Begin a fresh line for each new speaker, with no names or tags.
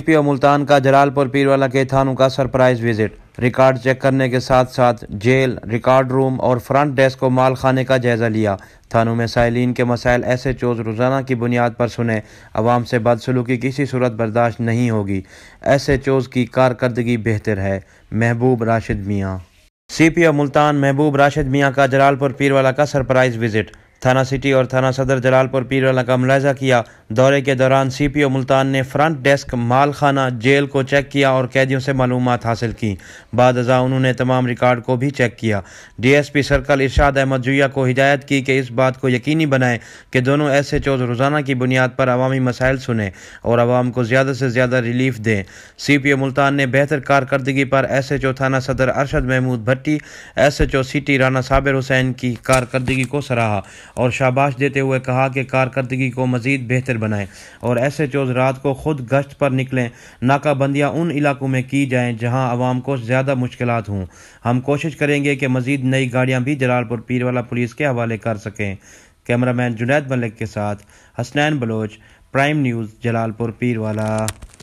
DPO Multan का जलालपुर पीरवाला के थानों का सरप्राइज विजिट रिकॉर्ड चेक करने के साथ साथ जेल रिकॉर्ड रूम और फ्रंट डेस्क को माल खाने का जायजा लिया थानों में साइलिन के मसाइल ऐसे चोज रोज़ाना की बुनियाद पर सुने आवाम से बदसलूकी किसी सूरत बर्दाश्त नहीं होगी ऐसे चोज की कारकर्दगी बेहतर है महबूब राशिद मियाँ सी पी ओ मुल्तान महबूब राशिद मियाँ का जलालपुर पीरवाला का सरप्राइज विजिट थाना सिटी और थाना सदर जलालपुर पीरवाला का मुलायजा किया दौरे के दौरान सी पी ओ मुल्तान ने फ्रंट डेस्क मालखाना जेल को चेक किया और कैदियों से मालूम हासिल की बाद अजा उन्होंने तमाम रिकॉर्ड को भी चेक किया D S P circle Irshad Ahmad Juya को हिदायत की कि इस बात को यकीनी बनाएं कि दोनों एस एच ओज रोज़ाना की बुनियाद पर अवामी मसाइल सुने और आवाम को ज़्यादा से ज़्यादा रिलीफ दें सी पी ओ मुल्तान ने बेहतर कारकर्दगी पर एस एच ओ थाना सदर Arshad Mahmood Bhatti S H O T Rana Sabir Hussain की कारकर्दगी को सराहा और शाबाश देते हुए कहा कि कारकर्दगी को मज़ीद बेहतर बनाएं और ऐसे ओज रात को खुद गश्त पर निकलें नाकाबंदियाँ उन इलाकों में की जाएँ जहाँ आवाम को ज़्यादा मुश्किल हों हम कोशिश करेंगे कि मज़ीद नई गाड़ियाँ भी जलालपुर पीरवाला पुलिस के हवाले कर सकें कैमरामैन जुनैद मलिक के साथ हसनैन बलोच प्राइम न्यूज़ जलालपुर पीरवाला